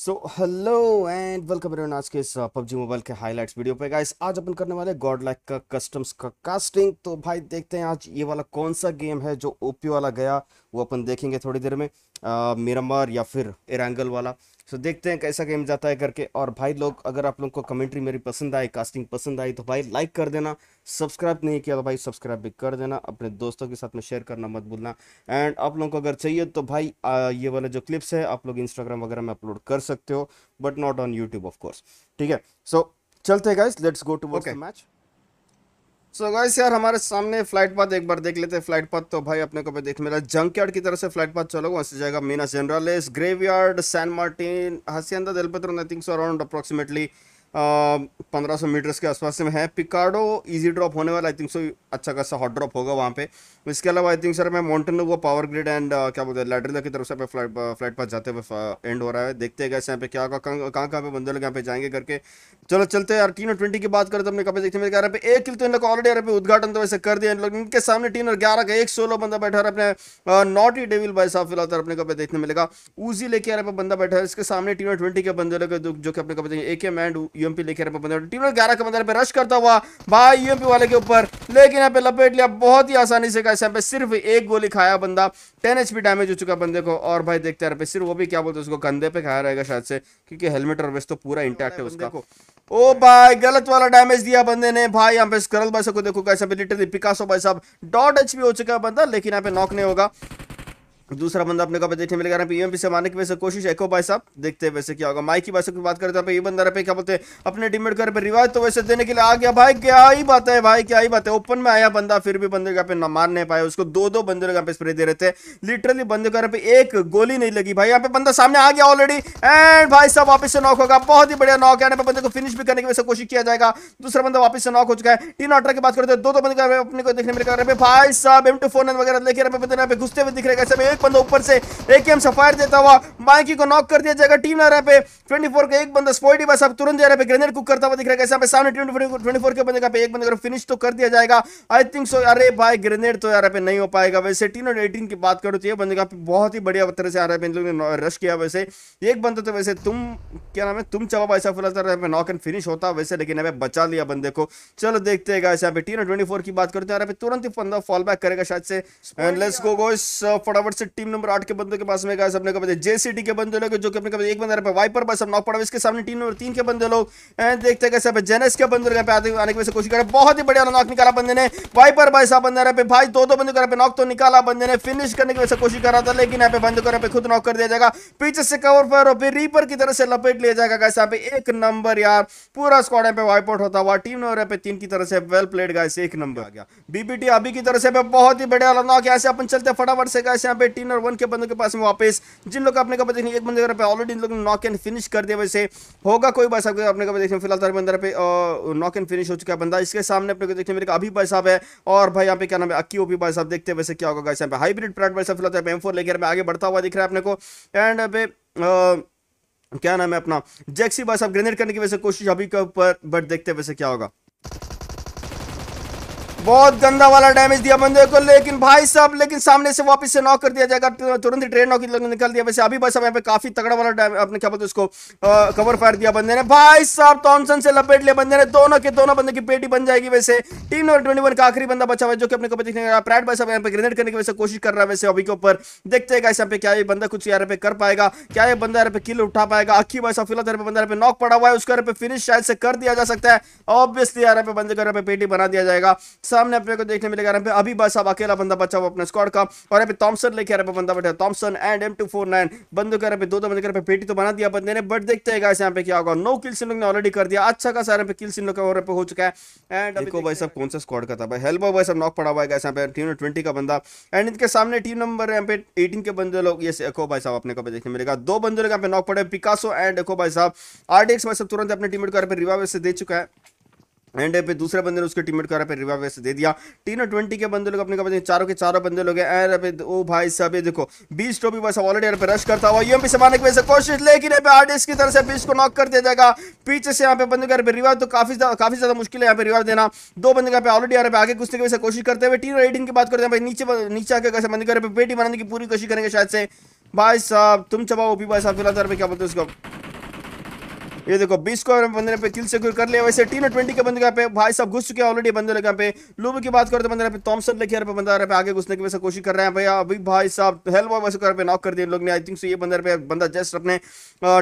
so hello and welcome everyone आज के इस uh, पबजी मोबाइल के हाइलाइट्स वीडियो पे गाइस आज अपन करने वाले गॉड लाइक का कस्टम्स का कास्टिंग तो भाई देखते हैं आज ये वाला कौन सा गेम है जो ओपी वाला गया वो अपन देखेंगे थोड़ी देर में मिरमर या फिर एरांगल वाला सो so, देखते हैं कैसा गेम जाता है करके और भाई लोग अगर आप लोग को कमेंट्री मेरी पसंद आए कास्टिंग पसंद आई तो भाई लाइक कर देना सब्सक्राइब नहीं किया तो भाई सब्सक्राइब भी कर देना अपने दोस्तों के साथ में शेयर करना मत भूलना एंड आप लोगों को अगर चाहिए तो भाई आ, ये वाला जो क्लिप्स है आप लोग इंस्टाग्राम वगैरह में अपलोड कर सकते हो but not on YouTube of course ठीक है सो so, चलते guys let's go to work match so so guys यार हमारे सामने फ्लाइट पाथ एक बार देख लेते हैं फ्लाइट पाथ तो भाई अपने को भी देख मिला जंक यार्ड की तरफ से फ्लाइट पाथ चलोगे वहाँ से जाएगा मीना जनरलेस graveyard San Martin Hacienda del I think so around approximately पंद्रह सौ मीटर्स के आसपास में है पिकार्डो इजी ड्रॉप होने वाला आई थिंक सो अच्छा खासा हॉट ड्रॉप होगा वहाँ पे इसके अलावा आई थिंक सर मैं माउंटेन वो पावर ग्रिड एंड क्या बोलते हैं लैडर की तरफ से फ्लाइट फ्लाइट पास जाते हुए एंड हो रहा है देखते हैं कैसे यहाँ पे क्या होगा कहाँ कहाँ पे बंदे लोग यहाँ पे जाएंगे करके चलो चलते यार टीन और ट्वेंटी की बात करें तो हमने कभी देखते मेरे ग्यारह पे एक किल तो इन लोग ऑलरेडी यहाँ पे उद्घाटन तो वैसे कर दिया इन लोग इनके सामने टीन और ग्यारह का एक सोलह बंदा बैठा है अपने नॉट ही डेविल भाई साहब फिलहाल तो अपने कभी देखने मिलेगा ऊजी लेके यहाँ पे बंदा बैठा है इसके सामने टीन और ट्वेंटी के बंदे लोग जो कि अपने कभी एक एम एंड यूएमपी लेकर बंदर टीम ग्यारह के बंदर पर रश करता हुआ भाई यूएमपी वाले के ऊपर लेकिन यहाँ पे लपेट लिया बहुत ही आसानी से कैसे यहाँ पे सिर्फ एक गोली खाया बंदा टेन एच डैमेज हो चुका बंदे को और भाई देखते हैं पे सिर्फ वो भी क्या बोलते उसको कंधे पे खाया रहेगा शायद से क्योंकि हेलमेट और वेस्ट तो पूरा इंटैक्ट है उसका ओ भाई गलत वाला डैमेज दिया बंदे ने भाई यहाँ पे स्क्रल भाई को देखो कैसे लिटरली पिकासो भाई साहब डॉट एच हो चुका है बंदा लेकिन यहाँ पे नॉक नहीं होगा दूसरा बंदा अपने को देखने मिलेगा यहाँ पे यूएमपी से मारने की वैसे कोशिश एको भाई साहब देखते हैं वैसे क्या होगा माइक की वैसे की बात करते हैं ये बंदा पे क्या बोलते हैं अपने डिमेट कर पे रिवाज तो वैसे देने के लिए आ गया भाई क्या ही बात है भाई क्या ही बात है ओपन में आया बंदा फिर भी बंदे का पे ना मार नहीं पाया उसको दो दो बंदे यहाँ पे स्प्रे दे रहे थे लिटरली बंदे का पे एक गोली नहीं लगी भाई यहाँ पे बंदा सामने आ गया ऑलरेडी एंड भाई साहब वापिस से नॉक होगा बहुत ही बढ़िया नॉक यहाँ पे बंदे को फिनिश भी करने की वैसे कोशिश किया जाएगा दूसरा बंदा वापस से नॉक हो चुका है टीन ऑटर की बात करते हैं दो दो बंदे अपने को देखने मिलेगा भाई साहब एम टू फोन वगैरह लेके बंदे घुसते हुए दिख रहे हैं एक बंदा ऊपर से एक एम से फायर देता हुआ माइकी को नॉक कर दिया जाएगा टीम लग रहा पे 24 का एक बंदा स्पोर्टी बस अब तुरंत जा रहे पे ग्रेनेड कुक करता हुआ दिख रहा है कैसे सामने ट्वेंटी फोर के बंदे का पे एक बंदे को फिनिश तो कर दिया जाएगा आई थिंक सो अरे भाई ग्रेनेड तो यार पे नहीं हो पाएगा वैसे टीन और एटीन की बात करो तो ये बंदे का बहुत ही बढ़िया तरह से आ रहा है इन ने रश किया वैसे एक बंदा तो वैसे तुम क्या नाम है तुम चवाब ऐसा फुला था नॉक एंड फिनिश होता वैसे लेकिन यहाँ बचा लिया बंदे को चलो देखते हैं यहाँ पे टीन और ट्वेंटी की बात करते तो हैं तुरंत ही बंदा फॉल बैक करेगा शायद से लेट्स गो गोइस फटाफट से टीम नंबर आठ के बंदों के पास में गाइस अपने कब्जे जेसीटी के बंदे लोग जो कि अपने कब्जे एक बंदा पे वाइपर सब नॉक पड़ा इसके सामने टीम नंबर तीन के बंदे लोग एंड देखते हैं कैसे जेनेस के बंदे पे आते आने की कोशिश करें बहुत ही बढ़िया नॉक निकाला बंदे ने वाइपर भाई साहब बंदे पे भाई दो दो बंदे कर पे नॉक तो निकाला बंदे ने फिनिश करने की वैसे कोशिश कर रहा था लेकिन यहाँ पे बंदे कर पे खुद नॉक कर दिया जाएगा पीछे से कवर फायर और फिर रीपर की तरह से लपेट लिया जाएगा गाइस यहाँ पे एक नंबर यार पूरा स्क्वाड यहाँ पे वाइप आउट होता हुआ टीम नंबर पे तीन की तरह से वेल प्लेड गाइस एक नंबर आ गया बीबीटी अभी की तरह से बहुत ही बढ़िया नॉक यहाँ से अपन चलते फटाफट से गाइस यहाँ पे तीन और वन के बंदों के पास में वापस जिन लोग अपने कपड़े देखने एक बंदे पे ऑलरेडी इन लोग नॉक एंड फिनिश कर दिया वैसे होगा कोई भाई साहब अपने कपड़े देखने फिलहाल बंदर तो पे नॉक एंड फिनिश हो चुका है बंदा इसके सामने अपने को देखने मेरे अभी भाई साहब है और भाई यहाँ पे क्या नाम है अक्की ओपी भाई साहब देखते वैसे क्या होगा यहाँ पे हाइब्रिड प्राइड भाई साहब फिलहाल एम फोर लेकर आगे बढ़ता हुआ दिख रहा है अपने को एंड पे क्या नाम है अपना जैक्सी भाई साहब ग्रेनेड करने की वैसे कोशिश अभी के ऊपर बट देखते वैसे क्या होगा बहुत गंदा वाला डैमेज दिया बंदे को लेकिन भाई साहब लेकिन सामने से वापस से नॉक कर दिया जाएगा तो तुरंत ही ट्रेन नॉक निकल दिया वैसे अभी भाई साहब यहाँ पे काफी तगड़ा वाला अपने क्या बोलते उसको कवर फायर दिया बंदे ने भाई साहब टॉन्सन से लपेट लिया बंदे ने दोनों के दोनों बंदे की पेटी बन जाएगी वैसे टीम नंबर ट्वेंटी का आखिरी बंदा बचा हुआ जो कि अपने को देखने प्रैट भाई साहब यहाँ पे ग्रेनेड करने की वैसे कोशिश कर रहा है वैसे अभी के ऊपर देखते हैं यहाँ पे क्या ये बंदा कुछ यहाँ पे कर पाएगा क्या ये बंदा यहाँ पे किल उठा पाएगा अखी भाई साहब फिलहाल पे बंदा यहाँ पे नॉक पड़ा हुआ है उसके यहाँ पे फिनिश शायद से कर दिया जा सकता है ऑब्वियसली यहाँ पे बंदे को यहाँ पे पेटी बना दिया जाएगा सामने अपने को देखने मिलेगा यहाँ पे अभी बस अब अकेला बंदा बचा हुआ अपने स्कॉड का और यहाँ पे थॉमसन लेके यहाँ पे बंदा बैठा Thomson and M two four nine बंदों का यहाँ पे दो दो बंदे पे पेटी तो बना दिया बंदे ने बट देखते हैं यहाँ पे क्या होगा नो किल्स इन लोग ने ऑलरेडी कर दिया अच्छा खासा यहाँ पे किल्स इन लोग का हो चुका है एंड देखो भाई सब कौन सा स्कॉड का था भाई हेल्बो भाई सब नॉक पड़ा हुआ है यहाँ पे टीम ट्वेंटी का बंदा एंड इनके सामने टीम नंबर यहाँ पे एटीन के बंदे लोग ये एको भाई साहब अपने को देखने मिलेगा दो बंदे लोग यहाँ पे नॉक पड़े पिकासो एंड एको भाई साहब आरडीएक्स भाई साहब तुरंत अपने टीम को यहाँ पे रिवाइव से दे चुका है एंड पे दूसरे बंदे ने उसके टीममेट को पे रिवाइव वैसे दे दिया टीन ट्वेंटी के बंदे लोग अपने कपड़े चारों के चारों बंदे लोग एंड पे ओ भाई साहब ये देखो बीस टोपी वैसे ऑलरेडी यहाँ पे रश करता हुआ यूएमपी से मारने की वैसे कोशिश लेकिन यहाँ पे आर्टिस्ट की तरफ से बीस को नॉक कर दिया जाएगा पीछे से यहाँ पे बंदे को पे रिवाइव तो काफी काफी ज्यादा मुश्किल है यहाँ पे रिवाइव देना दो बंदे यहाँ पे ऑलरेडी यहाँ पे आगे घुसने की वैसे कोशिश करते हुए टीन और की बात करते हैं नीचे नीचे आके कैसे बंदे को पे बेटी बनाने की पूरी कोशिश करेंगे शायद से भाई साहब तुम चबाओ भी भाई साहब फिलहाल तो क्या बोलते हैं उसको ये देखो बीस को बंदे पे किल सिक्योर कर लिया वैसे टीम ट्वेंटी के बंदे यहाँ पे भाई सब घुस चुके ऑलरेडी बंदे लोग यहाँ पे लूब की बात करते तो बंदे पे टॉमसन लेके यहाँ पे बंदा रहा है आगे घुसने की वैसे कोशिश कर रहे हैं भैया अभी भाई साहब हेल्प वैसे कर पे नॉक कर दिए लोग ने आई थिंक सो ये बंदर पे बंदा जस्ट अपने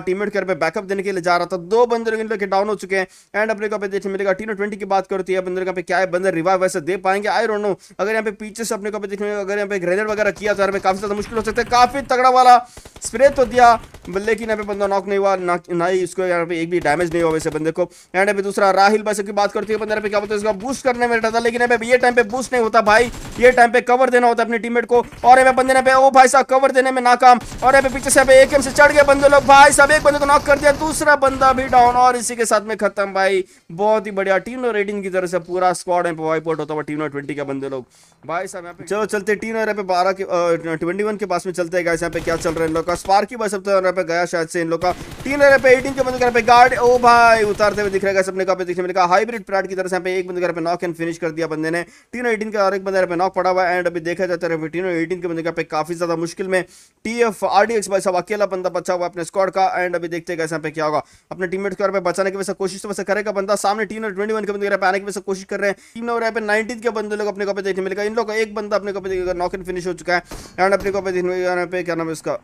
टीमेट के पे बैकअप देने के लिए जा रहा था दो बंदर इन लोग डाउन हो चुके हैं एंड अपने को देखने मिलेगा टीम ट्वेंटी की बात करती है यह बंदर यहाँ पे क्या है बंदर रिवाइव वैसे दे पाएंगे आई रोनो अगर यहाँ पे पीछे से अपने को देखने अगर यहाँ पे ग्रेनेड वगैरह किया तो यहाँ काफी ज्यादा मुश्किल हो सकता है काफी तगड़ा वाला स्प्रे तो दिया लेकिन यहाँ पे बंदा नॉक नहीं हुआ ना ही उसको यहाँ पे एक भी डैमेज नहीं हो वैसे बंदे को एंड अभी दूसरा राहिल बस की बात करती है बंदर पे क्या बोलते हैं तो इसका बूस्ट करने में रहता था लेकिन अब ये टाइम पे बूस्ट नहीं होता भाई ये टाइम पे कवर देना होता है अपने टीममेट को और अब बंदे ने पे ओ भाई साहब कवर देने में नाकाम और अब पीछे से एक एम से चढ़ गए बंदे लोग भाई साहब एक बंदे को नॉक कर दिया दूसरा बंदा भी डाउन और इसी के साथ में खत्म भाई बहुत ही बढ़िया टीम रेडिंग की तरह से पूरा स्क्वाड है वाइप आउट होता हुआ टीम ट्वेंटी के बंदे लोग भाई साहब यहाँ पे चलो चलते टीम यहाँ पे बारह के ट्वेंटी के पास में चलते हैं यहाँ पे क्या चल रहा है इन लोग का स्पार्की भाई सब तो यहाँ पे गया शायद से इन लोग का टीम यहाँ पे एटीन के बंदे पे गार्ड ओ भाई उतारते हुए दिख रहेगा सबने कहा देखने में हाइब्रिड प्राट की तरह से पे एक बंद घर पे नॉक एंड फिनिश कर दिया बंदे ने टीनो एटीन का और एक बंदे पे नॉक पड़ा हुआ एंड अभी देखा जाता है टीनो एटीन के बंद का पे काफी ज्यादा मुश्किल में T F R D X भाई अकेला बंदा बचा हुआ अपने स्कॉड का एंड अभी देखते हैं यहाँ पे क्या होगा अपने टीममेट के पे बचाने की वैसे कोशिश तो वैसे करेगा बंदा सामने टीम और ट्वेंटी के बंद पे आने की वैसे कोशिश कर रहे हैं टीम नंबर पे नाइनटीन के बंदे लोग अपने को देखने मिलेगा इन लोग एक बंदा अपने को देखेगा नॉक एंड फिनिश हो चुका है एंड अपने को देखने पे क्या नाम है इसका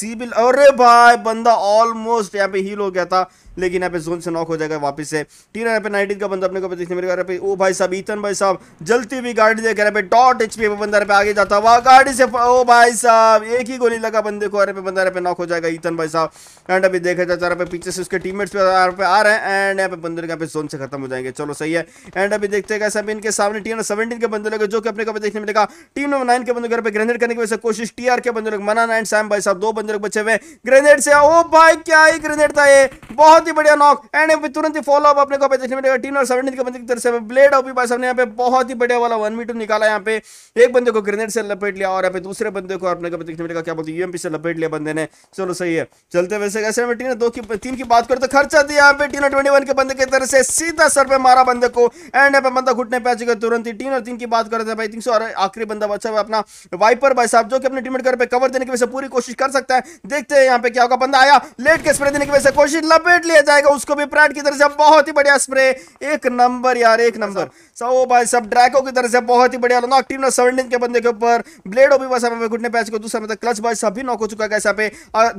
सीबिल अरे भाई बंदा ऑलमोस्ट यहाँ पे हील हो कहता लेकिन यहाँ पे जोन से नॉक हो जाएगा वापस से टीना यहाँ पे नाइनटीन का बंदा अपने को देखने मेरे पे ओ भाई साहब ईतन भाई साहब जलती हुई गाड़ी देख रहे डॉट एच पी बंदा पे आगे जाता वाह गाड़ी से ओ भाई साहब एक ही गोली लगा बंदे को अरे पे बंदा पे नॉक हो जाएगा ईतन भाई साहब एंड अभी देखा जाता है पीछे से उसके टीम पे आ रहे हैं एंड यहाँ पे बंदर यहाँ पे जोन से खत्म हो जाएंगे चलो सही है एंड अभी देखते हैं कैसे इनके सामने टीम सेवेंटीन के बंदे लगे जो कि अपने को देखने मिलेगा टीम नंबर नाइन के बंदे घर पर ग्रेनेड करने की वजह से कोशिश टी के बंदे लोग मना नाइन साम भाई साहब दो बंदे लोग बचे हुए ग्रेनेड से ओ भाई क्या ही ग्रेनेड था ये बहुत बहुत ही बढ़िया नॉक एंड यहाँ पे तुरंत ही फॉलो अप अपने को मिलेगा टीन और सेवन के बंदे की तरफ से ब्लेड ओपी भाई साहब ने यहाँ पे बहुत ही बढ़िया वाला वन वी निकाला यहाँ पे एक बंदे को ग्रेनेड से लपेट लिया और यहाँ पे दूसरे बंदे को अपने को देखने मिलेगा क्या बोलते यूएमपी से लपेट लिया बंदे ने चलो सही है चलते वैसे कैसे टीन दो की तीन की बात करो तो खर्चा दिया यहाँ पे टीन और ट्वेंटी के बंदे की तरफ से सीधा सर पे मारा बंदे को एंड यहाँ पे बंदा घुटने पे आ चुका तुरंत ही टीन और तीन की बात करते भाई तीन सौ और आखिरी बंदा बचा हुआ अपना वाइपर भाई साहब जो कि अपने टीमेट कर पे कवर देने की वजह से पूरी कोशिश कर सकता है देखते हैं यहाँ पे क्या होगा बंदा आया लेट के स्प्रे देने की वजह से कोशिश लपेट लिया दिया जाएगा उसको भी प्राट की तरफ से बहुत ही बढ़िया स्प्रे एक नंबर यार एक नंबर सो भाई सब ड्रैको की तरफ से बहुत ही बढ़िया नॉक टीम ने सेवनटीन के बंदे के ऊपर ब्लेड हो भी बस पे घुटने पैच को दूसरा मतलब क्लच भाई सभी नॉक हो चुका है ऐसा पे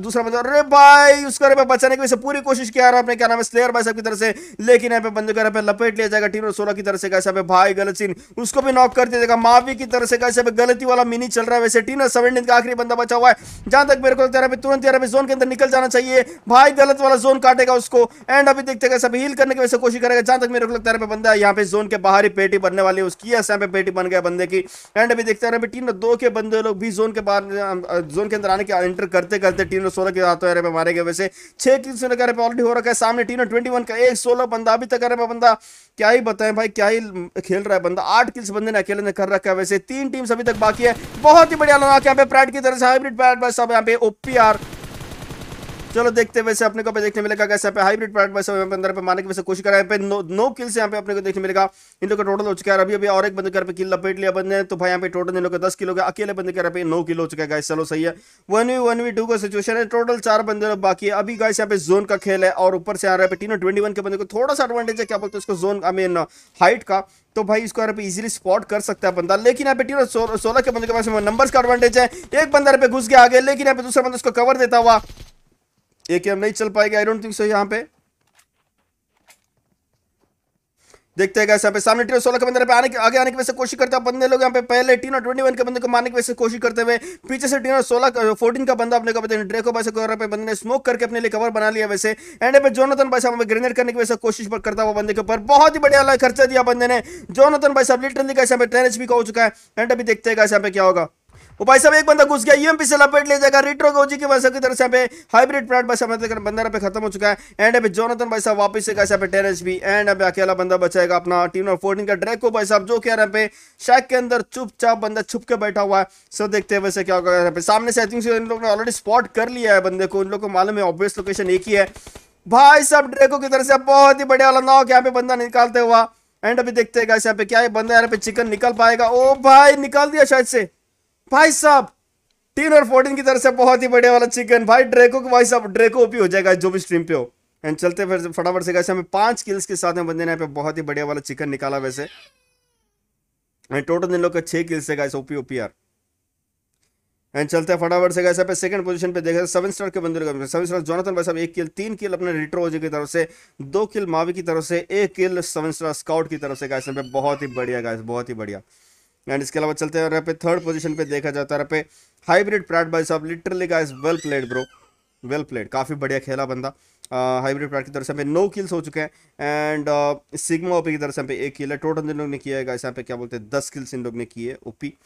दूसरा मतलब अरे भाई उसको पे बचाने की वैसे पूरी कोशिश किया आपने क्या नाम है स्लेयर भाई साहब की तरफ से लेकिन यहाँ पे बंदे को पे लपेट लिया जाएगा टीम सोलह की तरफ से कैसा पे भाई गलत सीन उसको भी नॉक कर दिया जाएगा मावी की तरफ से कैसे पे गलती वाला मिनी चल रहा है वैसे टीम सेवनटीन का आखिरी बंदा बचा हुआ है जहां तक मेरे को तुरंत यहाँ पे जोन के अंदर निकल जाना चाहिए भाई गलत वाला जोन काटेगा उस उसको एंड अभी देखते हैं सभी हील करने की वैसे कोशिश करेगा जहां तक मेरे को लगता है बंदा यहाँ पे जोन के बाहर ही पेटी बनने वाली है उसकी ऐसे यहाँ पे पेटी बन गया बंदे की एंड अभी देखते हैं टीम दो के बंदे लोग भी जोन के बाहर जोन के अंदर आने के एंटर करते करते टीम सोलह के हाथों पे मारे गए वैसे छह तीन सौ का ऑलरेडी हो रखा है सामने टीम ट्वेंटी वन का एक सोलह बंदा अभी तक अरे बंदा क्या ही बताएं भाई क्या ही खेल रहा है बंदा आठ किल्स बंदे ने अकेले ने कर रखा है वैसे तीन टीम्स अभी तक बाकी है बहुत ही बढ़िया लगा यहाँ पे प्रैट की तरह से हाइब्रिड बैट बस अब यहाँ पे ओपीआर चलो देखते वैसे अपने को देखने मिलेगा कैसे पे हाइब्रिड प्रोडक्ट वैसे अंदर पे मारने की वैसे कोशिश करा है पे नो, नो किल से यहाँ पे अपने को देखने मिलेगा इन लोग का टोटल हो चुका है अभी अभी और एक बंद कर पे किल लपेट लिया बंदे तो भाई यहाँ पे टोटल इन लोग दस किलो का अकेले बंद कर पे नौ किलो हो चुका है चलो सही है one v one v two का सिचुएशन है टोटल चार बंदे बाकी है अभी गाय यहाँ पे जोन का खेल है और ऊपर से आ रहा है टीनो ट्वेंटी के बंदे को थोड़ा सा एडवांटेज है क्या बोलते हैं उसको जोन आई मीन हाइट का तो भाई इसको यहाँ पे इजीली स्पॉट कर सकता है बंदा लेकिन यहाँ पे टीनो सोलह के बंदे के पास नंबर का एडवांटेज है एक बंदा यहाँ पे घुस के आगे लेकिन यहाँ पे दूसरा बंदा उसको कवर देता हुआ ए एम नहीं चल पाएगा आई डोंट थिंक सो यहाँ पे देखते हैं कैसे पे सामने टीम सोलह के बंदे पे आने के आगे आने की वैसे कोशिश करता है बंदे लोग यहाँ पे पहले टीन और ट्वेंटी वन के बंदे को मारने की वैसे कोशिश करते हुए पीछे से टीन और सोलह फोर्टीन का बंदा अपने को बताया ड्रेको भाई को पे बंदे ने स्मोक करके अपने लिए कवर बना लिया वैसे एंड पे जोनतन भाई साहब ग्रेनेड करने की वैसे कोशिश करता हुआ बंदे के ऊपर बहुत ही बढ़िया खर्चा दिया बंदे ने जोनतन भाई साहब लिटरली कैसे टेनिस एच भी हो चुका है एंड अभी देखते हैं कैसे पे क्या होगा वो भाई साहब एक बंदा घुस गया यूएमपी से लपेट ले जाएगा रिट्रो गोजी की वजह की तरह से पे हाइब्रिड प्लाट भाई साहब मतलब बंदा पे खत्म हो चुका है एंड अभी जोनतन भाई साहब वापस से कैसे पे टेन एच बी एंड अभी अकेला बंदा बचाएगा अपना टीम और फोर्टीन का ड्रैको भाई साहब जो क्या यहाँ पे शैक के अंदर चुपचाप बंदा छुप के बैठा हुआ है सो देखते हैं वैसे क्या होगा पे सामने से आई थिंक इन लोगों ने ऑलरेडी स्पॉट कर लिया है बंदे को इन लोग को मालूम है ऑब्वियस लोकेशन एक ही है भाई साहब ड्रेको की तरफ से बहुत ही बढ़िया वाला नाव यहाँ पे बंदा निकालते हुआ एंड अभी देखते हैं गाइस यहाँ पे क्या है बंदा यहाँ पे चिकन निकल पाएगा ओ भाई निकाल दिया शायद से भाई साहब टीन और फोर्टीन की तरफ से बहुत ही बढ़िया वाला चिकन भाई ड्रेको भाई साहब ड्रेको भी हो जाएगा जो भी स्ट्रीम पे हो एंड चलते फिर फटाफट से कैसे हमें पांच किल्स के साथ में बंदे ने बहुत ही बढ़िया वाला चिकन निकाला वैसे एंड टोटल दिन लोग का छह किल्स है ओपी ओपी आर एंड चलते फटाफट से गैस सेकंड पोजीशन पे देखा सेवन स्टार के बंदे सेवन स्टार जोनाथन भाई साहब एक किल तीन किल अपने हो की तरफ से दो किल मावी की तरफ से एक किल सेवन स्टार स्काउट की तरफ से गैस बहुत ही बढ़िया गैस बहुत ही बढ़िया एंड इसके अलावा चलते हैं यहाँ पे थर्ड पोजीशन पे देखा जाता है यहाँ पे हाइब्रिड प्राट भाई साहब literally guys well played bro well played काफ़ी बढ़िया खेला बंदा हाइब्रिड प्राट की तरफ से हमें नौ किल्स हो चुके हैं एंड सिग्मा ओपी की तरफ से हमें एक किल है टोटल जिन लोग ने किया है गाइस यहाँ पे क्या बोलते हैं दस किल्स इन लोग ने किए ओपी